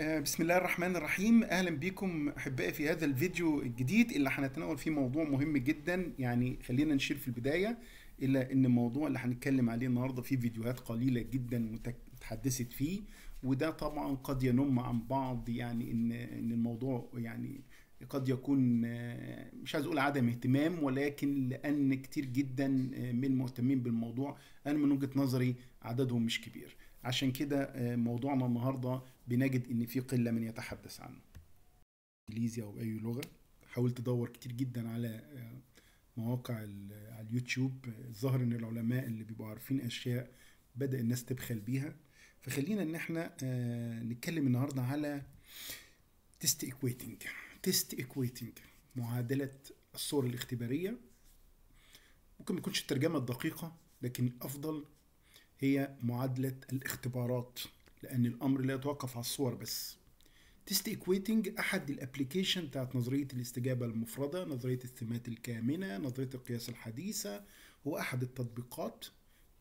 آه، بسم الله الرحمن الرحيم اهلا بيكم احبائي في هذا الفيديو الجديد اللي هنتناول فيه موضوع مهم جدا يعني خلينا نشير في البدايه الا ان الموضوع اللي هنتكلم عليه النهارده فيه فيديوهات قليله جدا اتحدثت فيه وده طبعا قد ينم عن بعض يعني ان ان الموضوع يعني قد يكون آه، مش عايز اقول عدم اهتمام ولكن لان كتير جدا آه، من المهتمين بالموضوع انا من وجهه نظري عددهم مش كبير عشان كده موضوعنا النهارده بنجد ان في قله من يتحدث عنه انجليزي او اي لغه حاولت ادور كتير جدا على آه، مواقع على اليوتيوب الظاهر ان العلماء اللي بيبقوا عارفين اشياء بدا الناس تبخل بيها فخلينا ان احنا آه، نتكلم النهارده على تيست ايكويتنج تيست ايكويتنج معادله الصور الاختباريه ممكن ما تكونش الترجمه الدقيقه لكن الافضل هي معادله الاختبارات لأن الأمر لا يتوقف على الصور بس تيست ايكويتنج احد الابلكيشن بتاعت نظريه الاستجابه المفرده نظريه الثمات الكامنه نظريه القياس الحديثه هو احد التطبيقات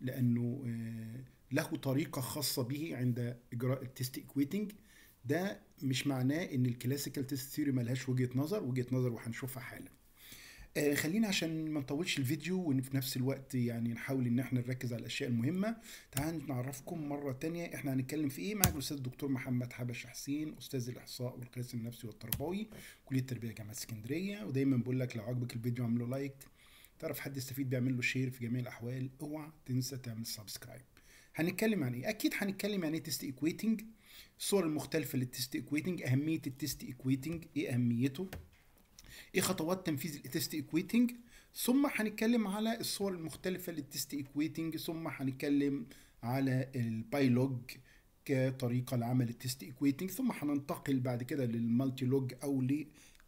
لانه آه، له طريقه خاصه به عند اجراء التيست ايكويتنج ده مش معناه ان الكلاسيكال تيست ثيوري ملهاش وجهه نظر وجهه نظر وهنشوفها حالا آه، خلينا عشان ما نطولش الفيديو وفي نفس الوقت يعني نحاول ان احنا نركز على الاشياء المهمه تعالوا نعرفكم مره تانية احنا هنتكلم في ايه معاك الاستاذ الدكتور محمد حبش حسين استاذ الاحصاء والقياس النفسي والتربوي كليه التربيه جامعه اسكندريه ودايما بقول لك لو عجبك الفيديو اعمل له لايك تعرف حد يستفيد بيعمل له شير في جميع الاحوال اوعى تنسى تعمل سبسكرايب هنتكلم عن ايه اكيد هنتكلم عن ايه تيست ايكويتنج الصور المختلفه للتيست ايكويتنج اهميه التيست ايكويتنج ايه اهميته ايه خطوات تنفيذ التيست ايكويتنج ثم هنتكلم على الصور المختلفه للتيست ايكويتنج ثم هنتكلم على الباي لوج كطريقه لعمل التيست ايكويتنج ثم هننتقل بعد كده للمالتي لوج او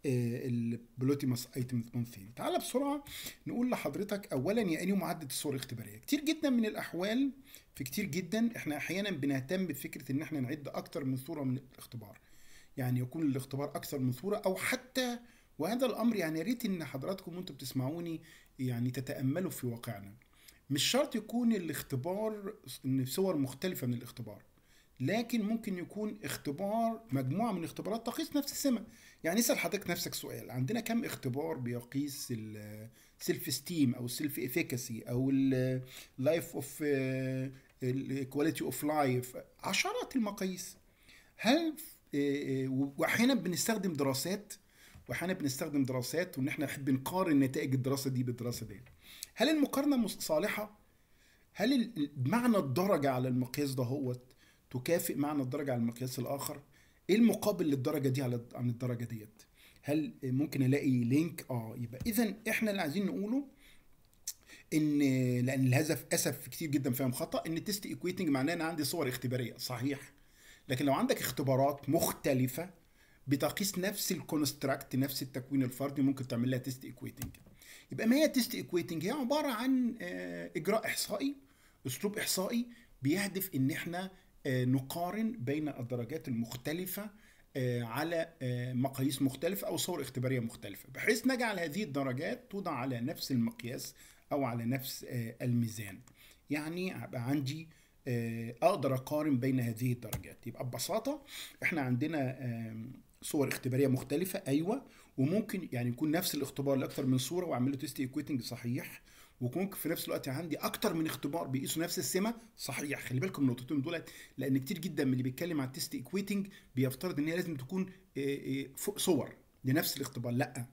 البلوتيموس ايتم 8 تعالى بسرعه نقول لحضرتك اولا يا اني معدل الصور الاختباريه كتير جدا من الاحوال في كتير جدا احنا احيانا بنهتم بفكره ان احنا نعد اكتر من صوره من الاختبار يعني يكون الاختبار اكثر من صوره او حتى وهذا الامر يعني يا ريت ان حضراتكم وانتم بتسمعوني يعني تتاملوا في واقعنا مش شرط يكون الاختبار ان صور مختلفه من الاختبار لكن ممكن يكون اختبار مجموعه من الاختبارات تقيس نفس السمه يعني اسال حضرتك نفسك سؤال عندنا كم اختبار بيقيس السيلف ستيم او السيلف افيكاسي او اللايف اوف الكواليتي اوف لايف عشرات المقاييس هل آه، آه، واحيانا بنستخدم دراسات واحيانا بنستخدم دراسات وان احنا نحب نقارن نتائج الدراسه دي بالدراسه دي هل المقارنه صالحه هل معنى الدرجه على المقياس ده هوت تكافئ معنى الدرجه على المقياس الاخر ايه المقابل للدرجه دي على عن الدرجه ديت هل ممكن الاقي لينك اه يبقى اذا احنا اللي عايزين نقوله ان لان الهدف اسف كتير جدا فاهم خطا ان تيست ايكويتنج معناه ان عندي صور اختباريه صحيح لكن لو عندك اختبارات مختلفه بتقيس نفس الكونستراكت نفس التكوين الفردي ممكن تعمل لها تيست ايكويتنج يبقى ما هي تيست ايكويتنج هي عباره عن آه، اجراء احصائي اسلوب احصائي بيهدف ان احنا آه، نقارن بين الدرجات المختلفه آه، على مقاييس مختلفة أو صور اختبارية مختلفة بحيث نجعل هذه الدرجات توضع على نفس المقياس أو على نفس الميزان يعني هبقى عندي أقدر أقارن بين هذه الدرجات يبقى ببساطة إحنا عندنا صور اختباريه مختلفه ايوه وممكن يعني يكون نفس الاختبار لاكثر من صوره واعمل له تيست ايكويتنج صحيح وممكن في نفس الوقت عندي اكتر من اختبار بيقيسوا نفس السمه صحيح خلي بالكم النقطتين دولت لان كتير جدا من اللي بيتكلم عن التيست ايكويتنج بيفترض ان هي لازم تكون آه، آه، صور لنفس الاختبار لا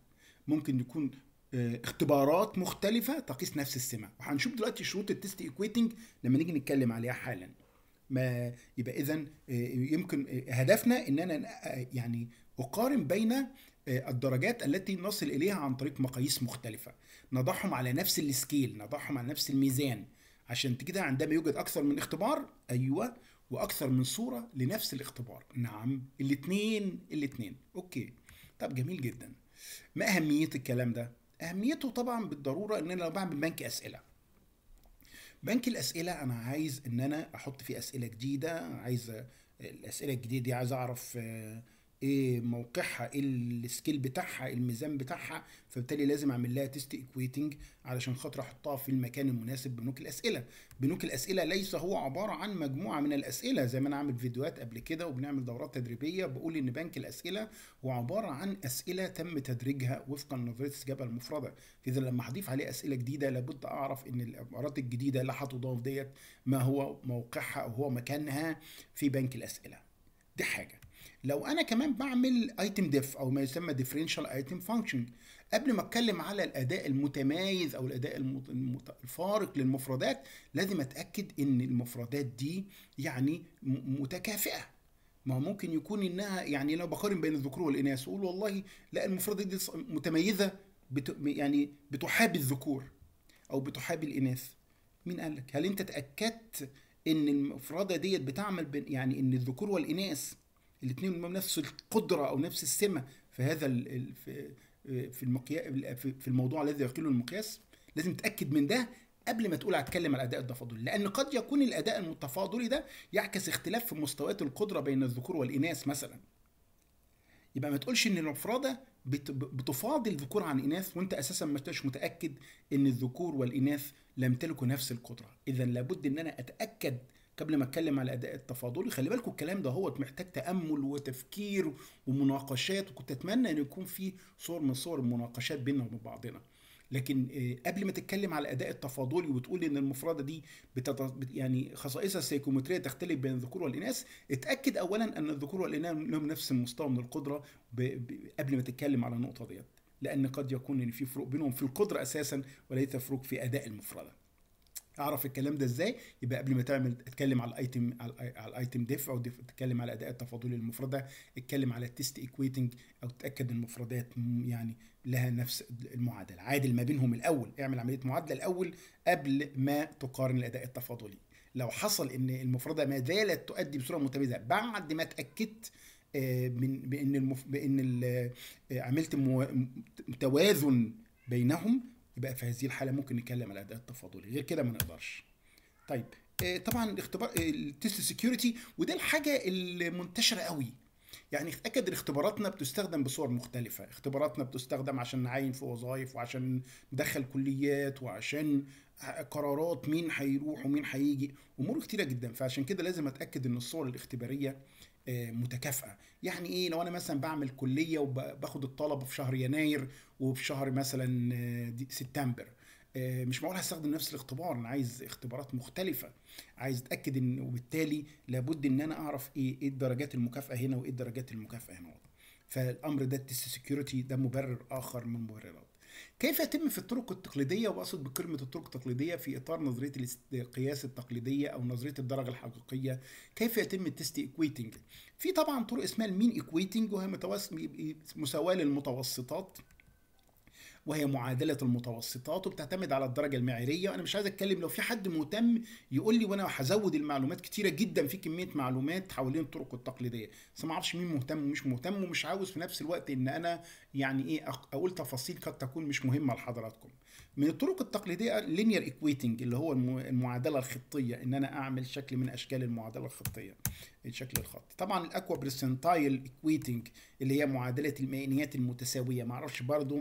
ممكن يكون آه، اختبارات مختلفه تقيس نفس السمه وهنشوف دلوقتي شروط التيست ايكويتنج لما نيجي نتكلم عليها حالا ما يبقى اذا يمكن هدفنا ان انا يعني أقارن بين آه، الدرجات التي نصل إليها عن طريق مقاييس مختلفة نضعهم على نفس السكيل نضعهم على نفس الميزان عشان كده عندما يوجد أكثر من اختبار أيوة وأكثر من صورة لنفس الاختبار نعم الاثنين الاثنين أوكي طب جميل جدا ما أهمية الكلام ده؟ أهميته طبعا بالضرورة إن أنا لو بعمل بنك أسئلة بنك الأسئلة أنا عايز إن أنا أحط فيه أسئلة جديدة عايز آه، الأسئلة الجديدة دي عايز أعرف آه ايه موقعها ايه السكيل بتاعها إيه الميزان بتاعها فبالتالي لازم اعمل لها تيست ايكويتنج علشان خاطر احطها في المكان المناسب بنوك الاسئله بنوك الاسئله ليس هو عباره عن مجموعه من الاسئله زي ما انا عامل فيديوهات قبل كده وبنعمل دورات تدريبيه بقول ان بنك الاسئله هو عباره عن اسئله تم تدريجها وفقا لنظريه الاستجابه المفرده اذا لما هضيف عليه اسئله جديده لابد اعرف ان العبارات الجديده اللي هتضاف ديت ما هو موقعها او هو مكانها في بنك الاسئله دي حاجه لو انا كمان بعمل ايتم ديف او ما يسمى ديفرنشال ايتم فانكشن قبل ما اتكلم على الاداء المتمايز او الاداء الفارق للمفردات لازم اتاكد ان المفردات دي يعني متكافئه ما هو ممكن يكون انها يعني لو بقارن بين الذكور والاناث اقول والله لا المفردة دي متميزه بت... يعني بتحابي الذكور او بتحابي الاناث مين قال لك هل انت اتاكدت ان المفرده ديت بتعمل يعني ان الذكور والاناث الاثنين نفس القدره او نفس السمه في هذا في المقيا في الموضوع الذي يقيله المقياس لازم تتاكد من ده قبل ما تقول هتكلم على الاداء التفاضلي لان قد يكون الاداء التفاضلي ده يعكس اختلاف في مستويات القدره بين الذكور والاناث مثلا يبقى ما تقولش ان المفرده بتفاضل ذكور عن اناث وانت اساسا ما انتش متاكد ان الذكور والاناث لم يمتلكوا نفس القدره اذا لابد ان انا اتاكد قبل ما اتكلم على الاداء التفاضلي خلي بالكم الكلام ده هو محتاج تامل وتفكير ومناقشات وكنت اتمنى ان يكون في صور من صور المناقشات بيننا وبين بعضنا لكن آه، قبل ما تتكلم على الاداء التفاضلي وتقول ان المفرده دي بتت... يعني خصائصها السيكومتريه تختلف بين الذكور والاناث اتاكد اولا ان الذكور والاناث لهم نفس المستوى من القدره ب... ب... قبل ما تتكلم على النقطه ديت لان قد يكون ان في فروق بينهم في القدره اساسا وليس فروق في اداء المفرده اعرف الكلام ده ازاي يبقى قبل ما تعمل اتكلم على الايتم على الايتم ديف او ديف اتكلم على الاداء التفاضلي للمفرده اتكلم على التيست ايكويتنج او تاكد المفردات يعني لها نفس المعادله عادل ما بينهم الاول اعمل عمليه معادله الاول قبل ما تقارن الاداء التفاضلي لو حصل ان المفرده ما زالت تؤدي بصوره متميزه بعد ما اتاكدت آه، من بان المف... بان آه، عملت مو... توازن بينهم يبقى في هذه الحاله ممكن نتكلم على اداء تفاضلي غير كده ما نقدرش طيب آه، طبعا الاختبار آه، التيست سكيورتي وده الحاجه المنتشره قوي يعني اكد اختباراتنا بتستخدم بصور مختلفه اختباراتنا بتستخدم عشان نعين في وظائف وعشان ندخل كليات وعشان آه، قرارات مين هيروح ومين هيجي امور كتيره جدا فعشان كده لازم اتاكد ان الصور الاختباريه آه، متكافئه يعني ايه لو انا مثلا بعمل كليه وباخد الطلبه في شهر يناير وفي شهر مثلا آه، سبتمبر آه، مش معقول هستخدم نفس الاختبار انا عايز اختبارات مختلفه عايز اتاكد ان وبالتالي لابد ان انا اعرف ايه ايه الدرجات المكافاه هنا وايه الدرجات المكافاه هنا فالامر ده التست سكيورتي ده مبرر اخر من المبررات كيف يتم في الطرق التقليدية وأقصد بكلمة الطرق التقليدية في إطار نظرية القياس التقليدية أو نظرية الدرجة الحقيقية كيف يتم التست إكويتنج في طبعا طرق اسمها المين إكويتنج وهي مساواة للمتوسطات وهي معادله المتوسطات وبتعتمد على الدرجه المعياريه وأنا مش عايز اتكلم لو في حد مهتم يقول لي وانا هزود المعلومات كتيره جدا في كميه معلومات حوالين الطرق التقليديه بس ما اعرفش مين مهتم ومش مهتم ومش عاوز في نفس الوقت ان انا يعني ايه اقول تفاصيل قد تكون مش مهمه لحضراتكم من الطرق التقليديه linear equating اللي هو المعادله الخطيه ان انا اعمل شكل من اشكال المعادله الخطيه الشكل الخطي طبعا الاكوا برسنتايل equating اللي هي معادله المئنيات المتساويه معرفش برضو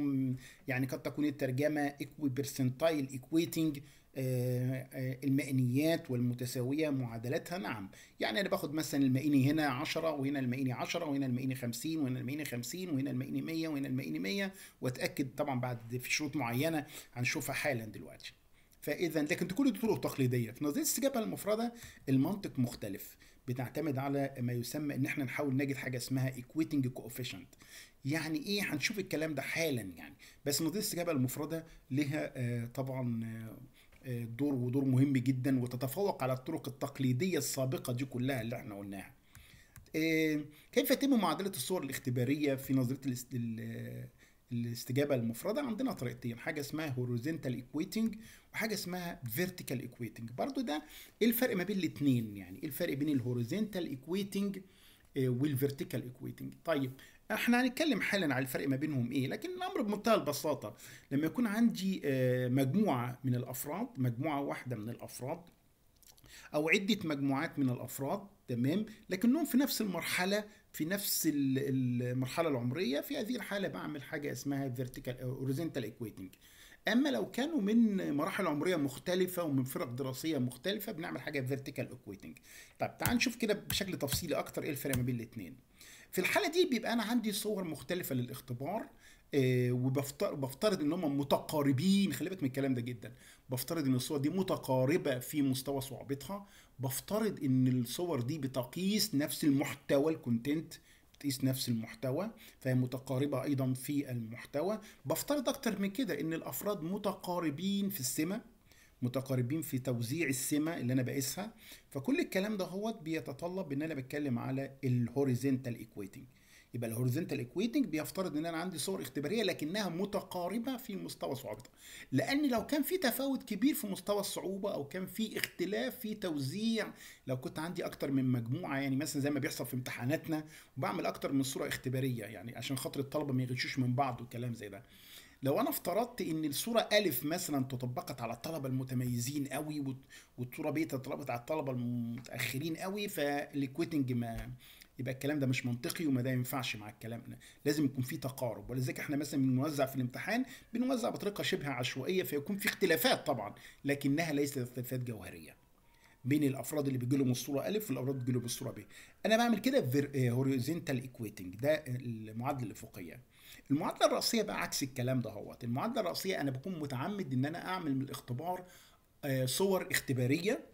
يعني قد تكون الترجمه equi برسنتايل equating آه، آه، المئنيات والمتساوية معادلتها نعم يعني أنا باخد مثلا المئني هنا 10 وهنا المئني 10 وهنا المئني 50 وهنا المئني 50 وهنا المئني 100 وهنا المئني 100 وأتأكد طبعا بعد في شروط معينة هنشوفها حالا دلوقتي فاذا لكن كل دي طرق تقليديه في نظريه الاستجابه المفرده المنطق مختلف بتعتمد على ما يسمى ان احنا نحاول نجد حاجه اسمها equating coefficient يعني ايه هنشوف الكلام ده حالا يعني بس نظريه الاستجابه المفرده لها آه، طبعا دور ودور مهم جدا وتتفوق على الطرق التقليديه السابقه دي كلها اللي احنا قلناها. آه، كيف يتم معادله الصور الاختباريه في نظريه الاستجابه المفرده عندنا طريقتين حاجه اسمها horizontal equating وحاجه اسمها فيرتيكال equating برضو ده ايه الفرق ما بين الاثنين يعني ايه الفرق بين الهوريزونتال equating آه، والفيرتيكال equating طيب احنا هنتكلم حالا على الفرق ما بينهم ايه لكن الامر بمنتهى البساطه لما يكون عندي آه، مجموعه من الافراد مجموعه واحده من الافراد او عده مجموعات من الافراد تمام لكنهم في نفس المرحله في نفس المرحله العمريه في هذه الحاله بعمل حاجه اسمها فيرتيكال او هوريزونتال ايكويتنج اما لو كانوا من مراحل عمريه مختلفه ومن فرق دراسيه مختلفه بنعمل حاجه فيرتيكال ايكويتنج طب تعال نشوف كده بشكل تفصيلي اكتر ايه الفرق ما بين الاثنين في الحاله دي بيبقى انا عندي صور مختلفه للاختبار آه، وبفترض ان هم متقاربين خلي بالك من الكلام ده جدا بفترض ان الصور دي متقاربه في مستوى صعوبتها بفترض ان الصور دي بتقيس نفس المحتوى الكونتنت بتقيس نفس المحتوى فهي متقاربة أيضا في المحتوى بفترض أكتر من كده إن الأفراد متقاربين في السمة متقاربين في توزيع السمه اللي انا بقيسها فكل الكلام ده هو بيتطلب ان انا بتكلم على الهوريزونتال ايكويتنج يبقى الهوريزونتال ايكويتنج بيفترض ان انا عندي صور اختباريه لكنها متقاربه في مستوى صعوبتها لان لو كان في تفاوت كبير في مستوى الصعوبه او كان في اختلاف في توزيع لو كنت عندي اكتر من مجموعه يعني مثلا زي ما بيحصل في امتحاناتنا وبعمل اكتر من صوره اختباريه يعني عشان خاطر الطلبه ما يغشوش من بعض وكلام زي ده لو انا افترضت ان الصوره الف مثلا تطبقت على الطلبه المتميزين قوي والصوره ب تطبقت على الطلبه المتاخرين قوي فالكويتنج ما يبقى الكلام ده مش منطقي وما ده ينفعش مع الكلام ده لازم يكون في تقارب ولذلك احنا مثلا بنوزع في الامتحان بنوزع بطريقه شبه عشوائيه فيكون في اختلافات طبعا لكنها ليست اختلافات جوهريه بين الافراد اللي بيجي لهم الصوره الف والافراد اللي بيجي لهم الصوره ب انا بعمل كده هوريزونتال ايكويتنج ده المعادله الافقيه المعادله الراسيه بقى عكس الكلام ده هوت المعادله الراسيه انا بكون متعمد ان انا اعمل من الاختبار آه، صور اختباريه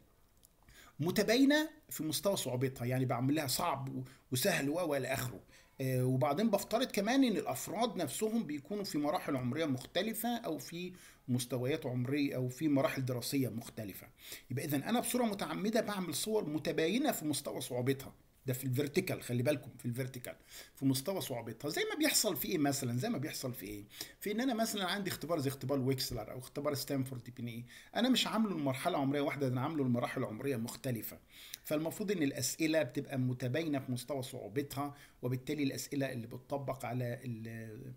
متباينه في مستوى صعوبتها يعني بعملها صعب وسهل والى اخره آه، وبعدين بفترض كمان ان الافراد نفسهم بيكونوا في مراحل عمريه مختلفه او في مستويات عمريه او في مراحل دراسيه مختلفه يبقى اذا انا بصوره متعمده بعمل صور متباينه في مستوى صعوبتها ده في الفيرتيكال خلي بالكم في الفيرتيكال في مستوى صعوبتها زي ما بيحصل في ايه مثلا زي ما بيحصل في ايه في ان انا مثلا عندي اختبار زي اختبار ويكسلر او اختبار ستانفورد بي اي انا مش عامله المرحلة عمريه واحده انا عامله المراحل العمريه مختلفه فالمفروض ان الاسئله بتبقى متباينه في مستوى صعوبتها وبالتالي الاسئله اللي بتطبق على ال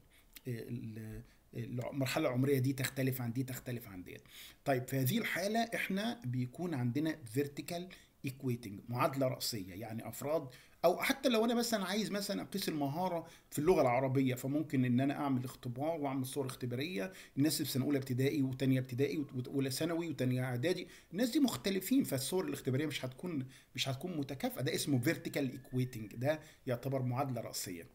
ال المرحله العمريه دي تختلف عن دي تختلف عن ديت طيب في هذه الحاله احنا بيكون عندنا فيرتيكال ايكويتنج معادله راسيه يعني افراد او حتى لو انا مثلا عايز مثلا اقيس المهاره في اللغه العربيه فممكن ان انا اعمل اختبار واعمل صور اختباريه الناس في سنه اولى ابتدائي وثانيه ابتدائي واولى ثانوي وثانيه اعدادي الناس دي مختلفين فالصور الاختباريه مش هتكون مش هتكون متكافئه ده اسمه فيرتيكال ايكويتنج ده يعتبر معادله راسيه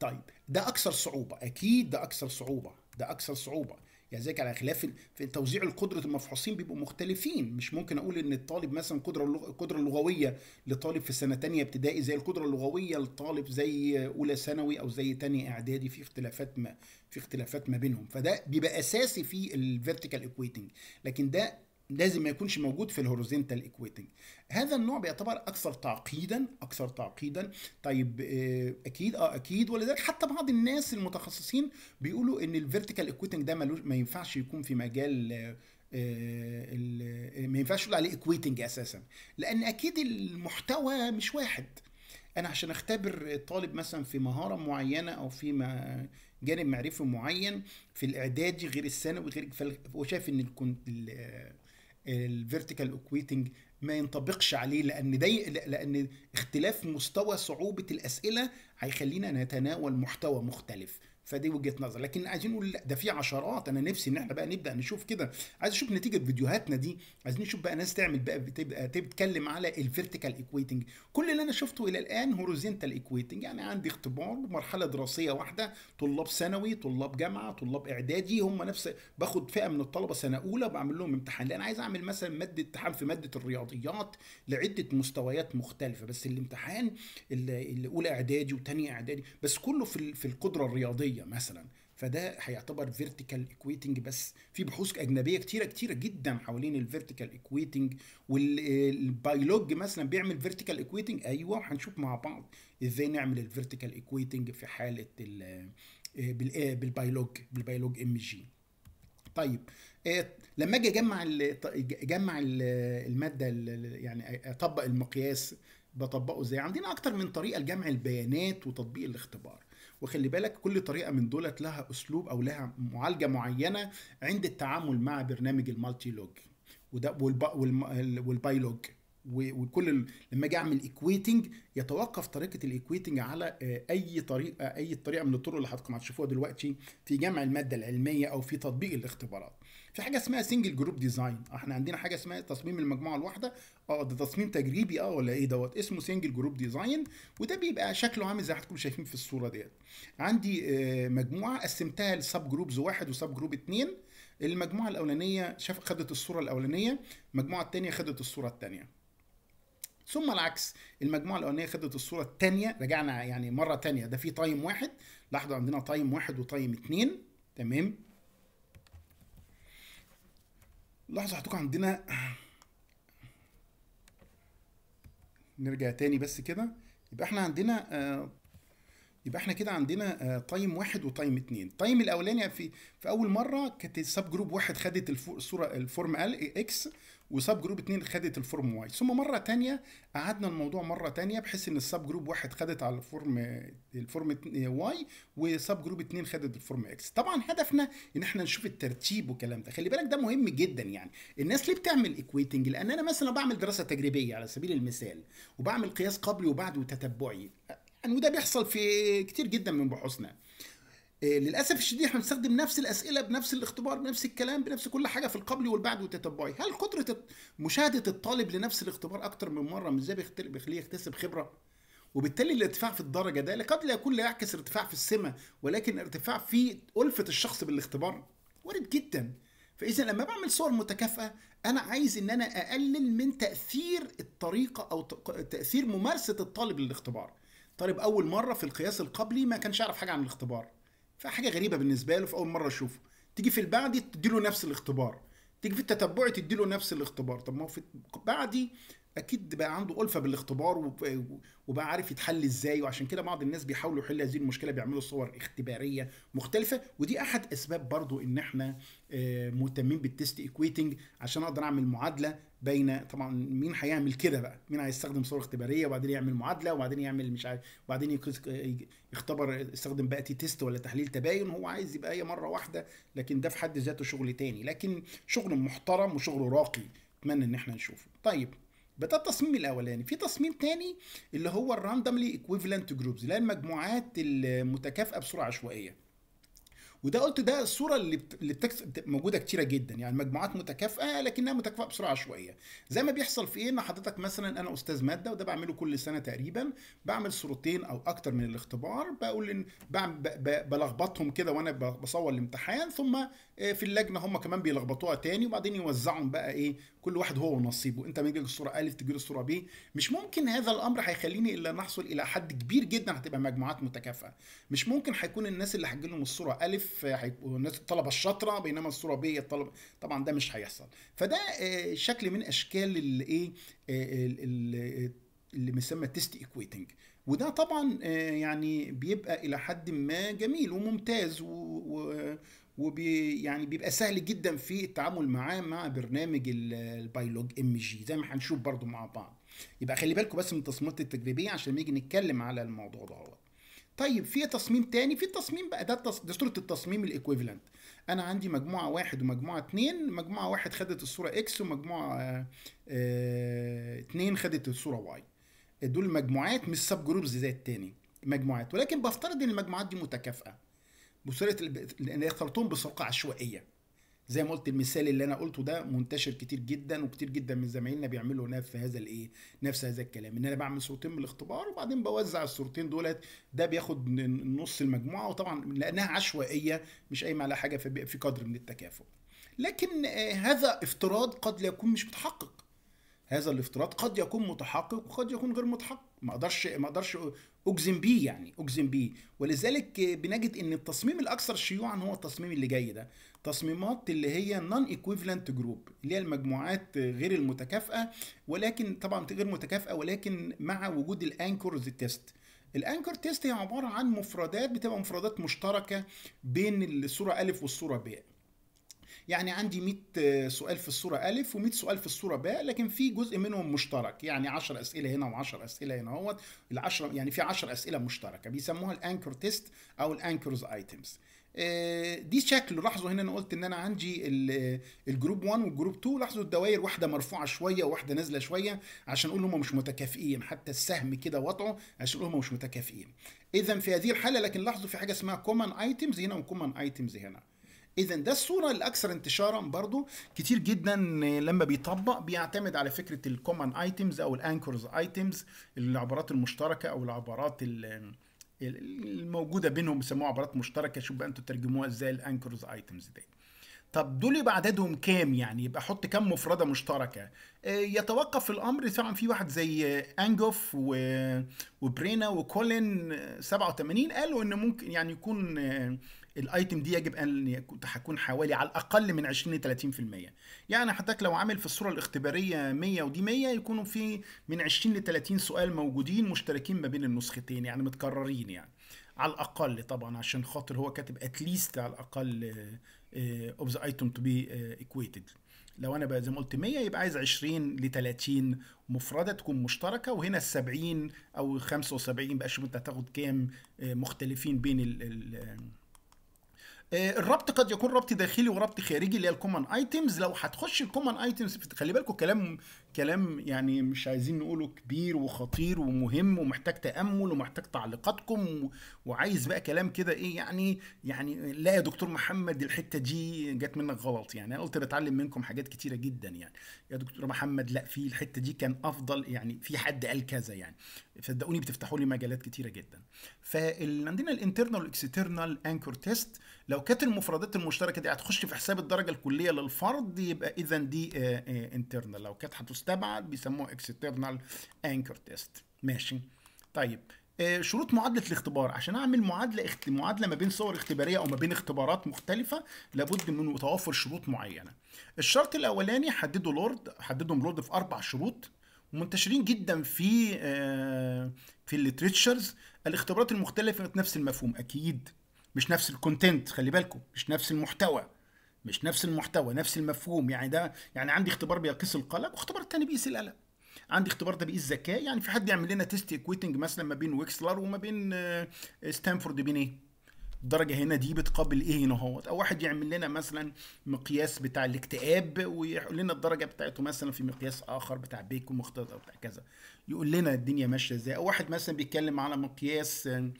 طيب ده اكثر صعوبه اكيد ده اكثر صعوبه ده اكثر صعوبه يعني على خلاف في توزيع القدرة المفحوصين بيبقوا مختلفين مش ممكن اقول ان الطالب مثلا قدرة القدرة اللغوية لطالب في سنة تانية ابتدائي زي القدرة اللغوية لطالب زي اولى ثانوي او زي تانية اعدادي في اختلافات ما في اختلافات ما بينهم فده بيبقى اساسي في الفيرتيكال ايكويتنج لكن ده لازم ما يكونش موجود في الهوريزونتال ايكويتنج هذا النوع بيعتبر اكثر تعقيدا اكثر تعقيدا طيب آه، اكيد اه اكيد ولذلك حتى بعض الناس المتخصصين بيقولوا ان الفيرتيكال ايكويتنج ده ما ينفعش يكون في مجال آه، آه، ما ينفعش يقول عليه ايكويتنج اساسا لان اكيد المحتوى مش واحد انا عشان اختبر طالب مثلا في مهاره معينه او في جانب معرفي معين في الاعدادي غير الثانوي غير وشايف ان الفيرتيكال اكويتنج ما ينطبقش عليه لان دي لان اختلاف مستوى صعوبه الاسئله هيخلينا نتناول محتوى مختلف فدي وجهه نظر لكن عايزين نقول لا ده في عشرات انا نفسي ان احنا بقى نبدا نشوف كده عايز اشوف نتيجه فيديوهاتنا دي عايزين نشوف بقى ناس تعمل بقى بتبقى بتتكلم على الفيرتيكال ايكويتنج كل اللي انا شفته الى الان هوريزونتال ايكويتنج يعني عندي اختبار مرحله دراسيه واحده طلاب ثانوي طلاب جامعه طلاب اعدادي هم نفس باخد فئه من الطلبه سنه اولى بعمل لهم امتحان لان عايز اعمل مثلا ماده امتحان في ماده الرياضيات لعده مستويات مختلفه بس الامتحان الاولى اعدادي وثانيه اعدادي بس كله في في القدره الرياضيه الاقتصاديه مثلا فده هيعتبر فيرتيكال ايكويتنج بس في بحوث اجنبيه كتيره كتيره جدا حوالين الفيرتيكال ايكويتنج والبايلوج مثلا بيعمل فيرتيكال ايكويتنج ايوه هنشوف مع بعض ازاي نعمل الفيرتيكال ايكويتنج في حاله آه، آه، بالبايلوج بالبايلوج ام جي طيب آه، لما اجي اجمع اجمع الماده يعني اطبق المقياس بطبقه ازاي عندنا اكتر من طريقه لجمع البيانات وتطبيق الاختبار وخلي بالك كل طريقه من دولت لها اسلوب او لها معالجه معينه عند التعامل مع برنامج المالتي لوج وده والباي لوج وكل لما اجي اعمل ايكويتنج يتوقف طريقه الايكويتنج على آه، اي طريقه آه، اي طريقه من الطرق اللي حضراتكم هتشوفوها دلوقتي في جمع الماده العلميه او في تطبيق الاختبارات في حاجه اسمها سنجل جروب ديزاين احنا عندنا حاجه اسمها تصميم المجموعه الواحده اه ده تصميم تجريبي اه ولا ايه دوت اسمه سنجل جروب ديزاين وده بيبقى شكله عامل زي حضراتكم شايفين في الصوره ديت عندي آه، مجموعه قسمتها لسب جروبز واحد وسب جروب اتنين المجموعه الاولانيه شاف خدت الصوره الاولانيه المجموعه الثانيه خدت الصوره الثانيه ثم العكس المجموعه الاولانيه خدت الصوره الثانيه رجعنا يعني مره ثانيه ده في تايم واحد لاحظوا عندنا تايم واحد وتايم اتنين تمام لحظة هتكون عندنا نرجع تاني بس كده يبقى احنا عندنا آه، يبقى احنا كده عندنا آه، تايم واحد وتايم اتنين التايم الاولاني في في اول مره كانت السب جروب واحد خدت الصوره الفورم ال اكس وسب جروب 2 خدت الفورم واي ثم مره تانية قعدنا الموضوع مره تانية بحيث ان السب جروب واحد خدت على الفورم الفورم واي وسب جروب 2 خدت الفورم اكس طبعا هدفنا ان احنا نشوف الترتيب والكلام ده خلي بالك ده مهم جدا يعني الناس ليه بتعمل ايكويتنج لان انا مثلا بعمل دراسه تجريبيه على سبيل المثال وبعمل قياس قبلي وبعد وتتبعي يعني وده بيحصل في كتير جدا من بحوثنا إيه، للاسف الشديد احنا بنستخدم نفس الاسئله بنفس الاختبار بنفس الكلام بنفس كل حاجه في القبل والبعد والتتبعي هل قدره مشاهده الطالب لنفس الاختبار اكتر من مره مش ده بيخليه يكتسب خبره وبالتالي الارتفاع في الدرجه ده قد لا يكون لا يعكس ارتفاع في السمه ولكن ارتفاع في ألفة الشخص بالاختبار وارد جدا فاذا لما بعمل صور متكافئه انا عايز ان انا اقلل من تاثير الطريقه او تاثير ممارسه الطالب للاختبار طالب اول مره في القياس القبلي ما كانش يعرف حاجه عن الاختبار فحاجه غريبه بالنسبه له في اول مره اشوفه تيجي في البعدي تديله نفس الاختبار تيجي في التتبعي تديله نفس الاختبار طب ما هو في بعدي اكيد بقى عنده الفه بالاختبار وبقى عارف يتحل ازاي وعشان كده بعض الناس بيحاولوا يحلوا هذه المشكله بيعملوا صور اختباريه مختلفه ودي احد اسباب برضو ان احنا آه، مهتمين بالتيست ايكويتنج عشان اقدر اعمل معادله بين طبعا مين هيعمل كده بقى مين هيستخدم صور اختباريه وبعدين يعمل معادله وبعدين يعمل مش عارف وبعدين يختبر يستخدم بقى تي تيست ولا تحليل تباين هو عايز يبقى هي مره واحده لكن ده في حد ذاته شغل تاني لكن شغل محترم وشغل راقي اتمنى ان احنا نشوفه طيب ده التصميم الاولاني في تصميم تاني اللي هو الراندوملي ايكويفالنت جروبز اللي هي المجموعات المتكافئه بصوره عشوائيه وده قلت ده الصوره اللي, بتكس... موجوده كتيره جدا يعني مجموعات متكافئه لكنها متكافئه بسرعه عشوائيه زي ما بيحصل في ايه ان حضرتك مثلا انا استاذ ماده وده بعمله كل سنه تقريبا بعمل صورتين او اكتر من الاختبار بقول ان بلخبطهم كده وانا بصور الامتحان ثم آه، في اللجنه هم كمان بيلخبطوها تاني وبعدين يوزعهم بقى ايه كل واحد هو ونصيبه انت ما يجيلك الصوره الف تجيلك الصوره ب مش ممكن هذا الامر هيخليني الا نحصل الى حد كبير جدا هتبقى مجموعات متكافئه مش ممكن هيكون الناس اللي لهم الصوره الف هيبقوا الناس الطلبه الشاطره بينما الصوره ب الطلبه طبعا ده مش هيحصل فده آه، شكل من اشكال الايه آه، اللي مسمى تيست ايكويتنج وده طبعا يعني بيبقى الى حد ما جميل وممتاز و... وبي يعني بيبقى سهل جدا في التعامل معاه مع برنامج البايلوج ام جي زي ما هنشوف برضو مع بعض يبقى خلي بالكم بس من التصميمات التجريبيه عشان نيجي نتكلم على الموضوع ده طيب في تصميم تاني في تصميم بقى ده التص... ده صوره التصميم الايكويفالنت انا عندي مجموعه واحد ومجموعه اتنين مجموعه واحد خدت الصوره اكس ومجموعه اه اتنين خدت الصوره واي دول مجموعات مش سب جروبز زي التاني مجموعات ولكن بفترض ان المجموعات دي متكافئه بسرعه لان يختلطون بسرقه عشوائيه زي ما قلت المثال اللي انا قلته ده منتشر كتير جدا وكتير جدا من زمايلنا بيعملوا نفس هذا الايه نفس هذا الكلام ان انا بعمل صورتين من الاختبار وبعدين بوزع الصورتين دولت ده بياخد نص المجموعه وطبعا لانها عشوائيه مش قايمه على حاجه فبيبقى في قدر من التكافؤ لكن آه، هذا افتراض قد لا يكون مش متحقق هذا الافتراض قد يكون متحقق وقد يكون غير متحقق ما اقدرش ما اقدرش اجزم بيه يعني اجزم بيه ولذلك بنجد ان التصميم الاكثر شيوعا هو التصميم اللي جاي ده تصميمات اللي هي نون ايكويفالنت جروب اللي هي المجموعات غير المتكافئه ولكن طبعا غير متكافئه ولكن مع وجود الانكورز تيست الانكر تيست هي عباره عن مفردات بتبقى مفردات مشتركه بين الصوره الف والصوره ب يعني عندي 100 سؤال في الصوره الف و100 سؤال في الصوره باء لكن في جزء منهم مشترك يعني 10 اسئله هنا و10 اسئله هنا اهوت ال10 يعني في 10 اسئله مشتركه بيسموها الانكر تيست او الانكرز ايتمز آه، دي شكل لاحظوا هنا انا قلت ان انا عندي الجروب 1 والجروب 2 لاحظوا الدوائر واحده مرفوعه شويه وواحده نازله شويه عشان اقول هم مش متكافئين حتى السهم كده وضعه عشان اقول هم مش متكافئين اذا في هذه الحاله لكن لاحظوا في حاجه اسمها كومن ايتمز هنا وكومن ايتمز هنا اذا ده الصوره الاكثر انتشارا برضو كتير جدا لما بيطبق بيعتمد على فكره الكومن ايتمز او الانكرز ايتمز العبارات المشتركه او العبارات الموجوده بينهم بيسموها عبارات مشتركه شوف بقى انتوا ترجموها ازاي الانكرز ايتمز دي طب دول يبقى عددهم كام يعني يبقى احط كام مفرده مشتركه آه، يتوقف الامر طبعا في واحد زي انجوف وبرينا وكولين 87 قالوا ان ممكن يعني يكون آه، الايتم دي يجب ان تكون حوالي على الاقل من 20 ل 30% يعني حضرتك لو عامل في الصوره الاختباريه 100 ودي 100 يكونوا في من 20 ل 30 سؤال موجودين مشتركين ما بين النسختين يعني متكررين يعني على الاقل طبعا عشان خاطر هو كاتب اتليست على الاقل اوف ذا ايتم تو بي ايكويتد لو انا بقى زي ما قلت 100 يبقى عايز 20 ل 30 مفرده تكون مشتركه وهنا ال 70 او 75 بقى شوف انت هتاخد كام آه، مختلفين بين ال آه، آه، الربط قد يكون ربط داخلي وربط خارجي اللي هي الكومن ايتمز لو هتخش الكومن ايتمز خلي بالكم كلام كلام يعني مش عايزين نقوله كبير وخطير ومهم ومحتاج تامل ومحتاج تعليقاتكم وعايز بقى كلام كده ايه يعني يعني لا يا دكتور محمد الحته دي جت منك غلط يعني انا قلت بتعلم منكم حاجات كتيره جدا يعني يا دكتور محمد لا في الحته دي كان افضل يعني في حد قال كذا يعني صدقوني بتفتحوا لي مجالات كتيره جدا فعندنا الانترنال والاكسترنال انكور تيست لو كانت المفردات المشتركه دي هتخش في حساب الدرجه الكليه للفرد يبقى اذا دي انترنال آه، آه، لو كانت مستبعد بيسموه اكسترنال انكر تيست ماشي طيب آه، شروط معادله الاختبار عشان اعمل معادله معادله ما بين صور اختباريه او ما بين اختبارات مختلفه لابد من توافر شروط معينه الشرط الاولاني حدده لورد حددهم لورد في اربع شروط منتشرين جدا في آه، في الليتريتشرز الاختبارات المختلفه نفس المفهوم اكيد مش نفس الكونتنت خلي بالكم مش نفس المحتوى مش نفس المحتوى نفس المفهوم يعني ده يعني عندي اختبار بيقيس القلق واختبار الثاني بيقيس القلق عندي اختبار ده بيقيس الذكاء يعني في حد يعمل لنا تيست اكويتنج مثلا ما بين ويكسلر وما بين آه، ستانفورد بين ايه الدرجه هنا دي بتقابل ايه هنا اهوت او واحد يعمل لنا مثلا مقياس بتاع الاكتئاب ويقول لنا الدرجه بتاعته مثلا في مقياس اخر بتاع بيك ومختلط او بتاع كذا يقول لنا الدنيا ماشيه ازاي او واحد مثلا بيتكلم على مقياس آه،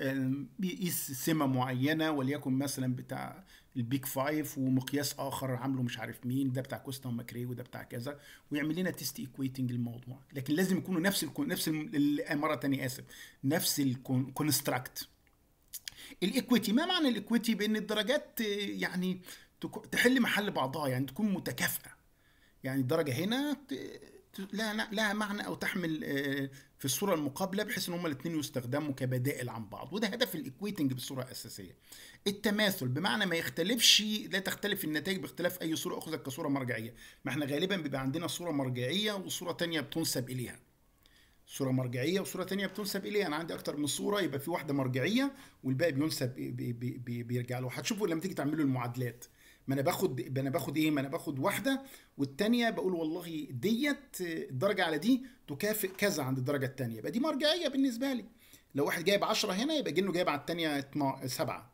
آه، بيقيس سمه معينه وليكن مثلا بتاع البيك فايف ومقياس اخر عامله مش عارف مين ده بتاع كوستا وماكري وده بتاع كذا ويعمل لنا تيست ايكويتنج الموضوع لكن لازم يكونوا نفس الكون نفس مره ثانيه اسف نفس الكونستراكت الايكويتي ما معنى الايكويتي بان الدرجات يعني تحل محل بعضها يعني تكون متكافئه يعني الدرجه هنا لا لها معنى او تحمل آه، في الصوره المقابله بحيث ان هما الاثنين يستخدموا كبدائل عن بعض وده هدف الايكويتنج بالصوره الاساسيه التماثل بمعنى ما يختلفش لا تختلف النتائج باختلاف اي صوره اخذت كصوره مرجعيه ما احنا غالبا بيبقى عندنا صوره مرجعيه وصوره تانية بتنسب اليها صوره مرجعيه وصوره تانية بتنسب اليها انا عندي اكتر من صوره يبقى في واحده مرجعيه والباقي بينسب بي بي بي بيرجع له هتشوفوا لما تيجي تعملوا المعادلات ما انا باخد انا باخد ايه ما انا باخد واحده والثانيه بقول والله ديت الدرجه على دي تكافئ كذا عند الدرجه الثانيه يبقى دي مرجعيه بالنسبه لي لو واحد جايب 10 هنا يبقى جنه جايب على الثانيه سبعه.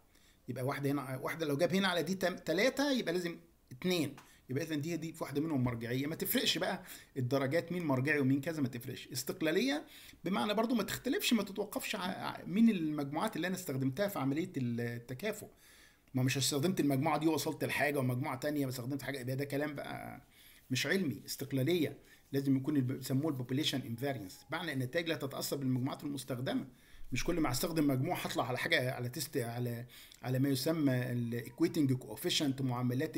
يبقى واحده هنا واحده لو جاب هنا على دي ثلاثه يبقى لازم اثنين، يبقى اذا دي دي في واحده منهم مرجعيه ما تفرقش بقى الدرجات مين مرجعي ومين كذا ما تفرقش استقلاليه بمعنى برضو ما تختلفش ما تتوقفش مين المجموعات اللي انا استخدمتها في عمليه التكافؤ ما مش استخدمت المجموعه دي وصلت لحاجه ومجموعه تانية استخدمت حاجه ده كلام بقى مش علمي استقلاليه لازم يكون بيسموه البوبوليشن انفارينس معنى ان النتائج لا تتاثر بالمجموعات المستخدمه مش كل ما استخدم مجموعه هطلع على حاجه على تيست على على ما يسمى الايكويتنج كوفيشنت معاملات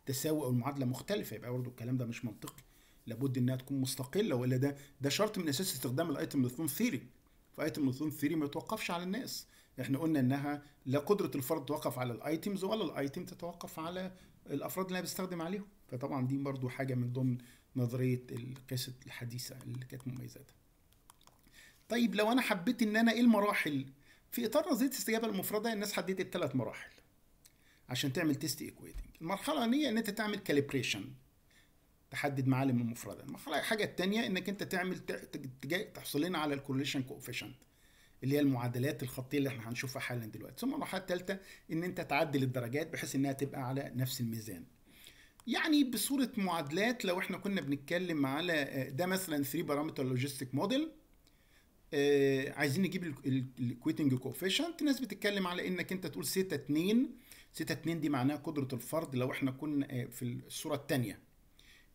التساوي او المعادله مختلفه يبقى برضه الكلام ده مش منطقي لابد انها تكون مستقله والا ده ده شرط من اساس استخدام الايتم ثيري فايتم ثيري ما يتوقفش على الناس احنا قلنا انها لا قدره الفرد تتوقف على الايتمز ولا الايتم تتوقف على الافراد اللي بيستخدم عليهم فطبعا دي برضو حاجه من ضمن نظريه القياس الحديثه اللي كانت مميزاتها طيب لو انا حبيت ان انا ايه المراحل في اطار نظريه الاستجابه المفرده الناس حددت الثلاث مراحل عشان تعمل تيست ايكويتنج المرحله الاولانيه ان انت تعمل كاليبريشن تحدد معالم المفرده المرحله الحاجه الثانيه انك انت تعمل تحصل لنا على الكورليشن كوفيشنت اللي هي المعادلات الخطيه اللي احنا هنشوفها حالا دلوقتي ثم المرحله الثالثه ان انت تعدل الدرجات بحيث انها تبقى على نفس الميزان يعني بصوره معادلات لو احنا كنا بنتكلم على آه، ده مثلا 3 بارامتر لوجيستيك موديل عايزين نجيب الكويتنج كوفيشنت الناس بتتكلم على انك انت تقول 6 2 6 2 دي معناها قدره الفرد لو احنا كنا آه، في الصوره الثانيه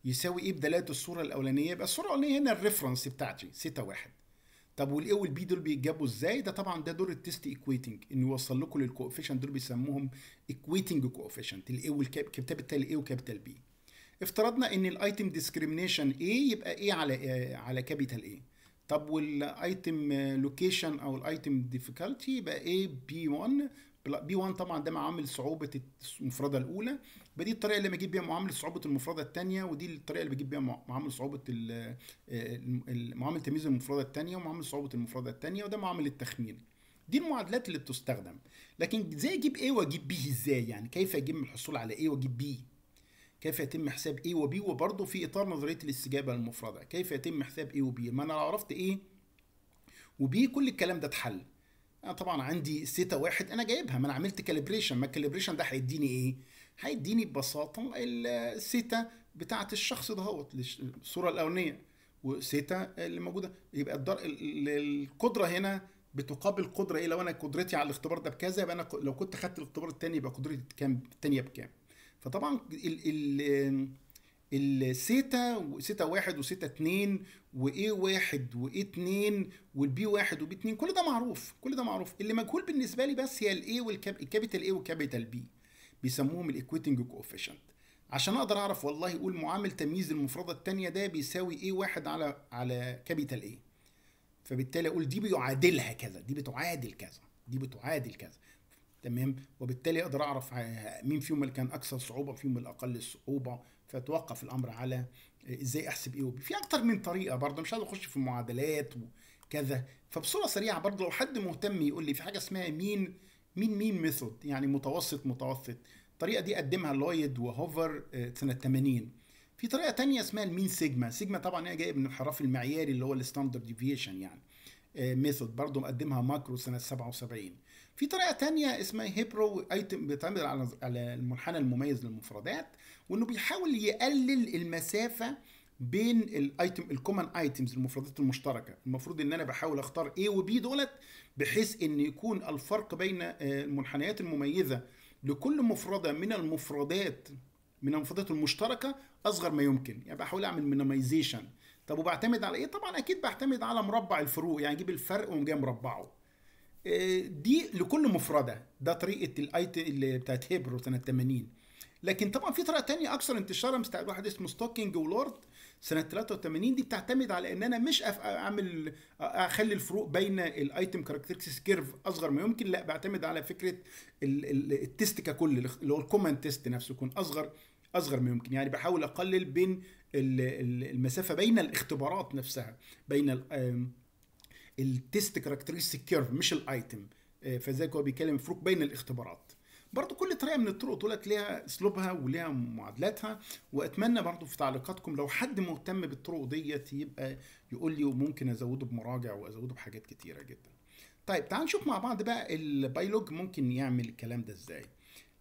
يساوي ايه بدلاله الصوره الاولانيه يبقى الصوره الاولانيه هنا الريفرنس بتاعتي 6 1 طب والاي والبي دول بيتجابوا ازاي ده طبعا ده دور التيست ايكويتنج انه يوصل لكم للكوفيشن دول بيسموهم ايكويتنج كوفيشنت الاي والكابيتال اي وكابيتال بي افترضنا ان الايتم ديسكريميشن اي يبقى ايه على إيه على كابيتال اي طب والايتم لوكيشن او الايتم ديفيكالتي يبقى ايه بي 1 بي 1 طبعا ده معامل صعوبه المفرده الاولى بدي الطريقه اللي بجيب بيها معامل صعوبه المفرده الثانيه ودي الطريقه اللي بجيب بيها معامل صعوبه آه، معامل تمييز المفرده الثانيه ومعامل صعوبه المفرده الثانيه وده معامل التخمين دي المعادلات اللي بتستخدم لكن ازاي اجيب ايه واجيب بي ازاي يعني كيف يتم الحصول على ايه واجيب بي كيف يتم حساب ايه وبي وبرضه في اطار نظريه الاستجابه المفرده كيف يتم حساب ايه وبي ما انا لو عرفت ايه وبي كل الكلام ده اتحل انا طبعا عندي سيتا واحد انا جايبها ما انا عملت كاليبريشن ما الكاليبريشن ده هيديني ايه هيديني ببساطه السيتا بتاعه الشخص دهوت الصوره الاولانيه وسيتا اللي موجوده يبقى الدر... القدره هنا بتقابل قدره ايه لو انا قدرتي على الاختبار ده بكذا يبقى انا لو كنت خدت الاختبار الثاني يبقى قدرتي كام الثانيه بكام فطبعا ال... ال... السيتا سيتا واحد وسيتا اتنين وايه واحد وايه اتنين والبي واحد وبي اتنين كل ده معروف كل ده معروف اللي مجهول بالنسبه لي بس هي الاي والكابيتال اي والكابيتال بي بيسموهم الاكويتنج كوفيشنت عشان اقدر اعرف والله اقول معامل تمييز المفرده الثانيه ده بيساوي ايه واحد على على كابيتال ايه فبالتالي اقول دي بيعادلها كذا دي بتعادل كذا دي بتعادل كذا تمام وبالتالي اقدر اعرف مين فيهم اللي كان اكثر صعوبه فيهم الاقل صعوبه فتوقف الامر على ازاي احسب ايه وبي في اكتر من طريقه برضه مش عايز اخش في معادلات وكذا فبصوره سريعه برضه لو حد مهتم يقول لي في حاجه اسمها مين مين مين ميثود يعني متوسط متوسط الطريقه دي قدمها لويد وهوفر آه، سنه 80 في طريقه تانية اسمها المين سيجما سيجما طبعا هي جايه من الانحراف المعياري اللي هو الستاندرد ديفيشن يعني ميثود آه، برضه مقدمها ماكرو سنه 77 في طريقه تانية اسمها هيبرو ايتم بتعتمد على على المنحنى المميز للمفردات وانه بيحاول يقلل المسافه بين الايتم الكومن ايتمز المفردات المشتركه المفروض ان انا بحاول اختار A و B دولت بحيث ان يكون الفرق بين آه، المنحنيات المميزه لكل مفرده من المفردات من المفردات المشتركه اصغر ما يمكن يعني بحاول اعمل مينيمايزيشن طب وبعتمد على ايه طبعا اكيد بعتمد على مربع الفروق يعني اجيب الفرق وأقوم جاي مربعه دي لكل مفردة ده طريقة الايت اللي بتاعت هيبرو سنة 80 لكن طبعا في طريقة تانية أكثر انتشارا بتاع واحد اسمه ستوكينج ولورد سنة 83 دي بتعتمد على إن أنا مش أعمل أخلي الفروق بين الأيتم كاركترستكس كيرف أصغر ما يمكن لا بعتمد على فكرة التيست ككل اللي هو الكومن تيست نفسه يكون أصغر اصغر ما يمكن يعني بحاول اقلل بين المسافه بين الاختبارات نفسها بين التيست كاركترستيك كيرف مش الايتم آه، فذلك هو بيتكلم فروق بين الاختبارات برضو كل طريقه من الطرق دولت ليها اسلوبها وليها معادلاتها واتمنى برضو في تعليقاتكم لو حد مهتم بالطرق ديت يبقى يقول لي وممكن ازوده بمراجع وازوده بحاجات كتيره جدا طيب تعال نشوف مع بعض بقى البايلوج ممكن يعمل الكلام ده ازاي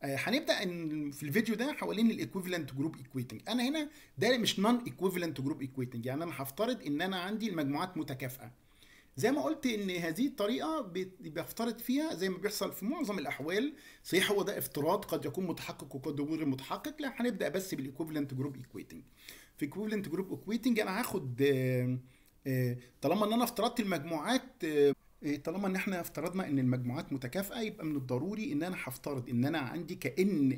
آه، هنبدا ان في الفيديو ده حوالين الايكويفالنت جروب ايكويتنج انا هنا ده مش نون ايكويفالنت جروب ايكويتنج يعني انا هفترض ان انا عندي المجموعات متكافئه زي ما قلت ان هذه الطريقه بيفترض فيها زي ما بيحصل في معظم الاحوال صحيح هو ده افتراض قد يكون متحقق وقد يكون غير متحقق لا هنبدا بس بالايكوفلنت جروب ايكويتنج في ايكوفلنت جروب ايكويتنج انا هاخد آه، آه، طالما ان انا افترضت المجموعات آه، إيه، طالما ان احنا افترضنا ان المجموعات متكافئه يبقى من الضروري ان انا هفترض ان انا عندي كان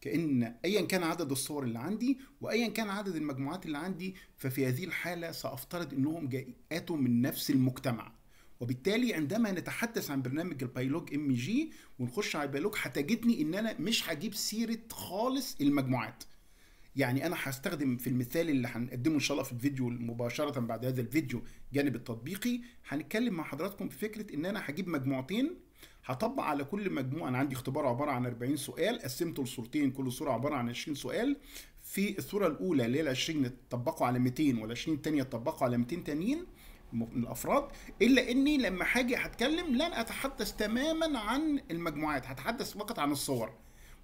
كأن أيا كان عدد الصور اللي عندي وأيا كان عدد المجموعات اللي عندي ففي هذه الحالة سأفترض أنهم جاءتوا من نفس المجتمع وبالتالي عندما نتحدث عن برنامج البايلوج ام جي ونخش على البايلوج هتجدني ان انا مش هجيب سيره خالص المجموعات يعني انا هستخدم في المثال اللي هنقدمه ان شاء الله في الفيديو مباشره بعد هذا الفيديو جانب التطبيقي هنتكلم مع حضراتكم في فكره ان انا هجيب مجموعتين هطبق على كل مجموعه انا عندي اختبار عباره عن 40 سؤال قسمته لصورتين كل صوره عباره عن 20 سؤال في الصوره الاولى اللي هي ال 20 طبقوا على 200 وال 20 الثانيه طبقوا على 200 تانيين من الافراد الا اني لما هاجي هتكلم لن اتحدث تماما عن المجموعات هتحدث فقط عن الصور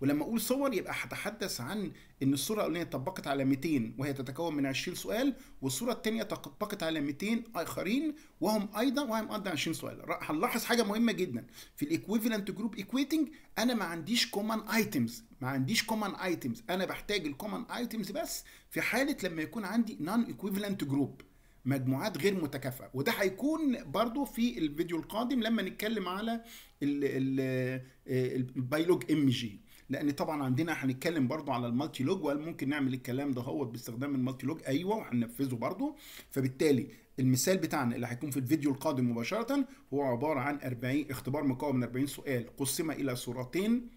ولما اقول صور يبقى هتحدث عن ان الصوره الاولانيه اتطبقت على 200 وهي تتكون من 20 سؤال والصوره الثانيه تطبقت على 200 اخرين وهم ايضا وهم ايضا 20 سؤال هنلاحظ حاجه مهمه جدا في الايكويفالنت جروب ايكويتنج انا ما عنديش كومن ايتمز ما عنديش كومن ايتمز انا بحتاج الكومن ايتمز بس في حاله لما يكون عندي نون ايكويفالنت جروب مجموعات غير متكافئه وده هيكون برضو في الفيديو القادم لما نتكلم على البيولوج ام جي لان طبعا عندنا هنتكلم برضو على المالتي لوج وهل ممكن نعمل الكلام ده هو باستخدام المالتي لوج ايوه وهننفذه برضو فبالتالي المثال بتاعنا اللي هيكون في الفيديو القادم مباشره هو عباره عن 40 اختبار مكون من 40 سؤال قسم الى صورتين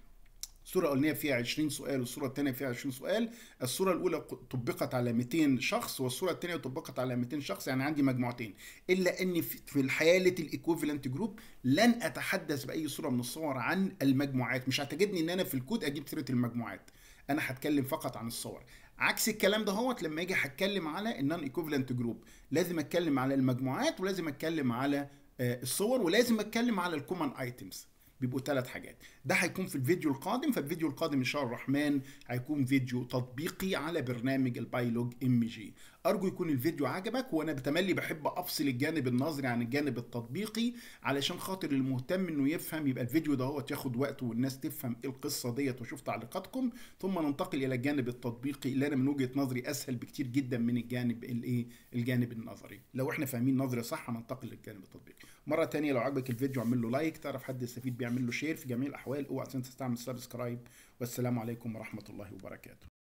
الصورة الأولانية فيها 20 سؤال والصورة الثانية فيها 20 سؤال الصورة الأولى طبقت على 200 شخص والصورة الثانية طبقت على 200 شخص يعني عندي مجموعتين إلا أن في حالة الإيكوفلنت جروب لن أتحدث بأي صورة من الصور عن المجموعات مش هتجدني أن أنا في الكود أجيب سيرة المجموعات أنا هتكلم فقط عن الصور عكس الكلام ده هوت لما اجي هتكلم على النون ايكوفلنت جروب لازم اتكلم على المجموعات ولازم اتكلم على آه، الصور ولازم اتكلم على الكومن ايتمز بيبقوا ثلاث حاجات ده هيكون في الفيديو القادم فالفيديو القادم ان شاء الله الرحمن هيكون فيديو تطبيقي على برنامج البايلوج ام جي ارجو يكون الفيديو عجبك وانا بتملي بحب افصل الجانب النظري عن الجانب التطبيقي علشان خاطر المهتم انه يفهم يبقى الفيديو هو ياخد وقته والناس تفهم ايه القصه ديت واشوف تعليقاتكم ثم ننتقل الى الجانب التطبيقي اللي انا من وجهه نظري اسهل بكتير جدا من الجانب الايه الجانب النظري لو احنا فاهمين نظري صح هننتقل للجانب التطبيقي مره تانية لو عجبك الفيديو اعمل له لايك تعرف حد يستفيد بيعمل له شير في جميع الاحوال اوعى تنسى تعمل سبسكرايب والسلام عليكم ورحمه الله وبركاته